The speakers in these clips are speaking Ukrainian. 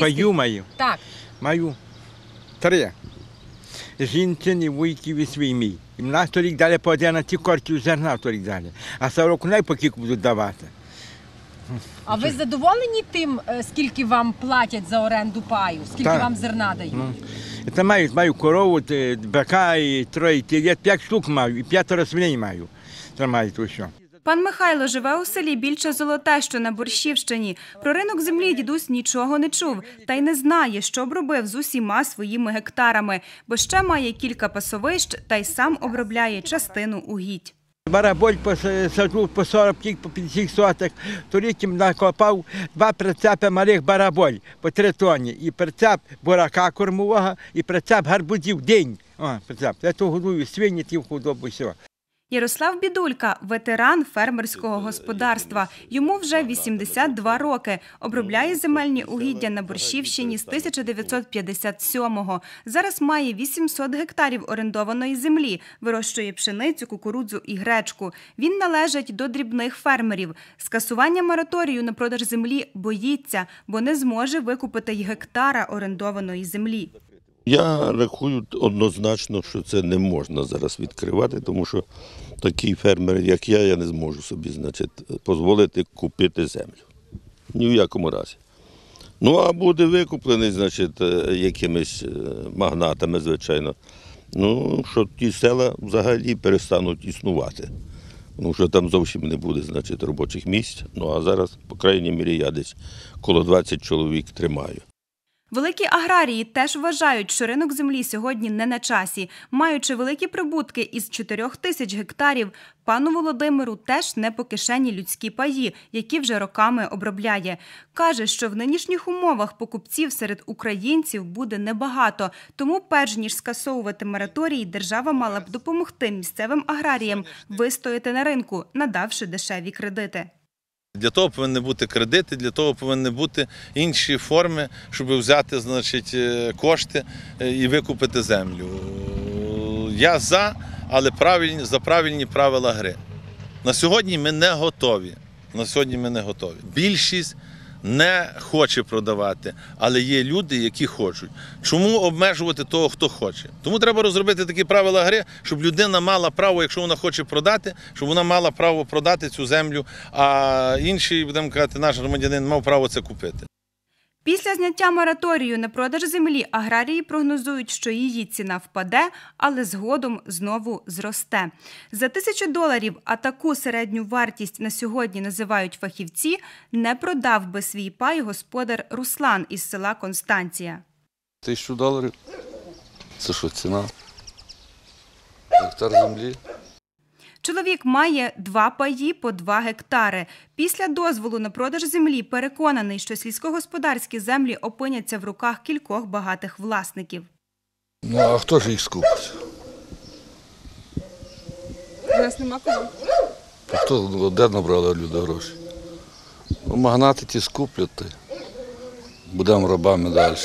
Паю маю. Так. Маю три. Жінчині, вуйків і свій мій. І в нас торік далі, дали на ті корчів зерна торік дали. А сороку найпокіку будуть давати. А ви задоволені тим, е, скільки вам платять за оренду паю, скільки Так. вам зерна дають? Та ну, маю, маю корову, те, бика і троє п'ять штук маю, і п'ятеро свиней маю. Та маю то що. Пан Михайло живе у селі більше золоте, що на Борщівщині. Про ринок землі дідусь нічого не чув та й не знає, що б робив з усіма своїми гектарами, бо ще має кілька пасовищ та й сам обробляє частину угідь. Бараболь посаджу по 40 тік, по 50 соток, торіким накопав два прицепи малих бараболь по три тоні. І прицеп бурака кормового, і прицеп гарбузів день. О, прицеп. Я то годую свині, ті в худобу все. Ярослав Бідулька ветеран фермерського е, е, господарства. Е, Йому вже 82 роки. Обробляє ну, земельні угіддя на Борщівщині з 1957-го. Зараз має 800 гектарів орендованої землі, вирощує пшеницю, кукурудзу і гречку. Він належить до дрібних фермерів. Скасування мораторію на продаж землі боїться, бо не зможе викупити й гектара орендованої землі. Я рахую однозначно, що це не можна зараз відкривати, тому що такий фермер, як я, я не зможу собі значить, дозволити купити землю. Ні в якому разі. Ну, а буде викуплений, значить, е, якимись е, магнатами, звичайно. Ну, що ті села взагалі перестануть існувати. Тому ну, що там зовсім не буде, значить, робочих місць. Ну а зараз, по крайній мірі, я десь коло 20 чоловік тримаю. Великі аграрії теж вважають, що ринок землі сьогодні не на часі. Маючи великі прибутки із 4 тисяч гектарів, пану Володимиру теж не по кишені людські паї, які вже роками обробляє. Каже, що в нинішніх умовах покупців серед українців буде небагато. Тому, перш ніж скасовувати мораторій, держава мала б допомогти місцевим аграріям вистояти на ринку, надавши дешеві кредити. Для того повинні бути кредити, для того повинні бути інші форми, щоб взяти значить, е, кошти е, і викупити землю. Я за, але правильні, за правильні правила гри. На сьогодні ми не готові. На сьогодні ми не готові. Більшість не хоче продавати, але є люди, які хочуть. Чому обмежувати того, хто хоче? Тому треба розробити такі правила гри, щоб людина мала право, якщо вона хоче продати, щоб вона мала право продати цю землю, а інший, будемо казати, наш громадянин мав право це купити. Після зняття мораторію на продаж землі аграрії прогнозують, що її ціна впаде, але згодом знову зросте. За тисячу доларів, а таку середню вартість на сьогодні називають фахівці, не продав би свій пай господар Руслан із села Констанція. Тисячу доларів це що ціна? Гектар землі. Чоловік має два паї по два гектари. Після дозволу на продаж землі переконаний, що сільськогосподарські землі опиняться в руках кількох багатих власників. Ну а хто ж їх скупить? У нас нема кого. Хто де набрали люди гроші? Ну, магнати ті скуплять, будемо рабами далі.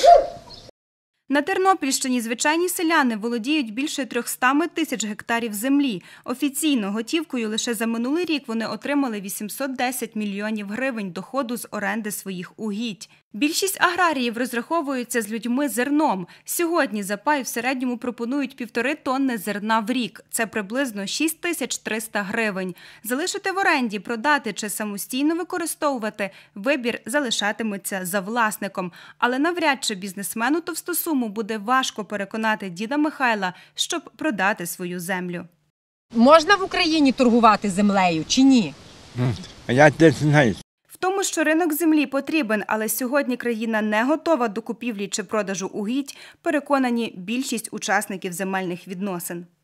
На Тернопільщині звичайні селяни володіють більше 300 тисяч гектарів землі. Офіційно готівкою лише за минулий рік вони отримали 810 мільйонів гривень доходу з оренди своїх угідь. Більшість аграріїв розраховуються з людьми зерном. Сьогодні запай в середньому пропонують півтори тонни зерна в рік. Це приблизно 6300 гривень. Залишити в оренді, продати чи самостійно використовувати вибір залишатиметься за власником. Але навряд чи бізнесмену товстосуму буде важко переконати діда Михайла, щоб продати свою землю. Можна в Україні торгувати землею чи ні? я не знаю тому, що ринок землі потрібен, але сьогодні країна не готова до купівлі чи продажу угідь, переконані більшість учасників земельних відносин.